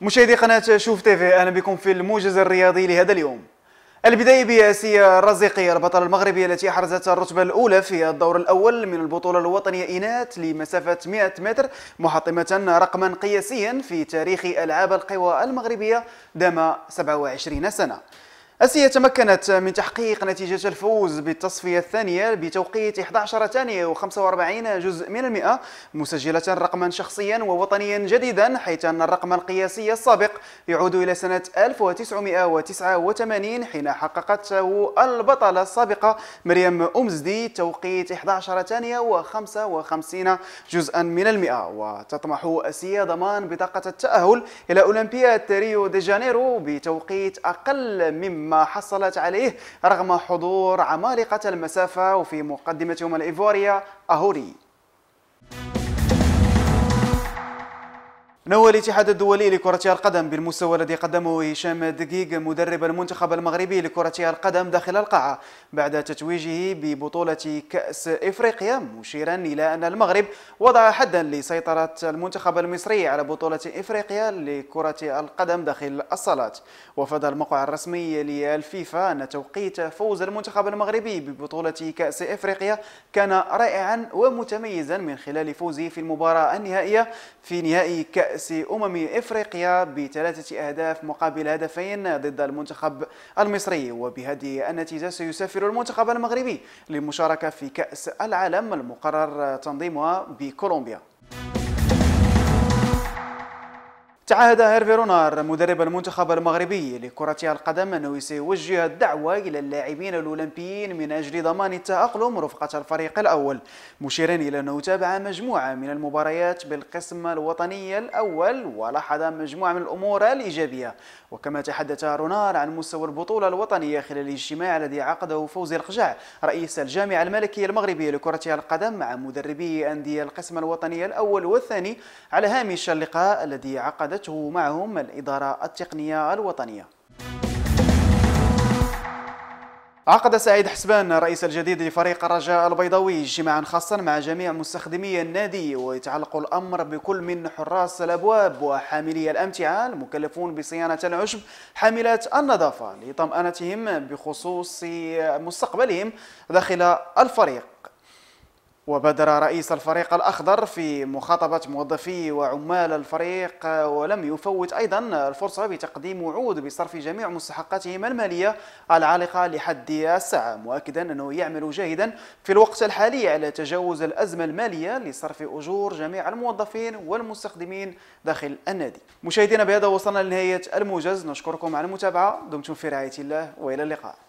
مشاهدي قناة شوف تيفي أهلا بكم في الموجز الرياضي لهذا اليوم البداية بياسية الرزيقية البطلة المغربية التي أحرزت الرتبة الأولى في الدور الأول من البطولة الوطنية إناث لمسافة 100 متر محطمة رقما قياسيا في تاريخ ألعاب القوى المغربية دام 27 سنة آسيا تمكنت من تحقيق نتيجة الفوز بالتصفية الثانية بتوقيت 11 ثانية و45 جزء من المئة مسجلة رقما شخصيا ووطنيا جديدا حيث أن الرقم القياسي السابق يعود إلى سنة 1989 حين حققته البطلة السابقة مريم أمزدي توقيت 11 ثانية و55 جزءا من المئة وتطمح آسيا ضمان بطاقة التأهل إلى أولمبياد ريو دي جانيرو بتوقيت أقل مما مما حصلت عليه رغم حضور عمالقة المسافة وفي مقدمتهم الإيفوريا أهوري نوى الاتحاد الدولي لكرة القدم بالمستوى الذي قدمه هشام دقيق مدرب المنتخب المغربي لكرة القدم داخل القاعة بعد تتويجه ببطولة كأس إفريقيا مشيرا إلى أن المغرب وضع حدا لسيطرة المنتخب المصري على بطولة إفريقيا لكرة القدم داخل الصالات وفد الموقع الرسمي للفيفا أن توقيت فوز المنتخب المغربي ببطولة كأس إفريقيا كان رائعا ومتميزا من خلال فوزه في المباراة النهائية في نهائي كأس كأس أمم إفريقيا بثلاثة أهداف مقابل هدفين ضد المنتخب المصري وبهذه النتيجة سيسافر المنتخب المغربي للمشاركة في كأس العالم المقرر تنظيمها بكولومبيا تعهد هيرفي رونار مدرب المنتخب المغربي لكرة القدم أنه سيوجه الدعوة إلى اللاعبين الأولمبيين من أجل ضمان التأقلم رفقة الفريق الأول مشيرا إلى أنه تابع مجموعة من المباريات بالقسم الوطني الأول ولاحظ مجموعة من الأمور الإيجابية وكما تحدث رونار عن مستوى البطولة الوطنية خلال الاجتماع الذي عقده فوزي القجع رئيس الجامعة الملكية المغربية لكرة القدم مع مدربي أندية القسم الوطني الأول والثاني على هامش اللقاء الذي عقد عقدته معهم الإدارة التقنية الوطنية عقد سعيد حسبان الرئيس الجديد لفريق الرجاء البيضاوي اجتماعا خاصا مع جميع مستخدمي النادي ويتعلق الامر بكل من حراس الابواب وحاملي الامتعه المكلفون بصيانه العشب حاملات النظافه لطمانتهم بخصوص مستقبلهم داخل الفريق وبادر رئيس الفريق الأخضر في مخاطبة موظفي وعمال الفريق ولم يفوت أيضا الفرصة بتقديم وعود بصرف جميع مستحقاتهم المالية العالقة لحد الساعة مؤكدا أنه يعمل جاهدا في الوقت الحالي على تجاوز الأزمة المالية لصرف أجور جميع الموظفين والمستخدمين داخل النادي مشاهدينا بهذا وصلنا لنهاية الموجز نشكركم على المتابعة دمتم في رعاية الله وإلى اللقاء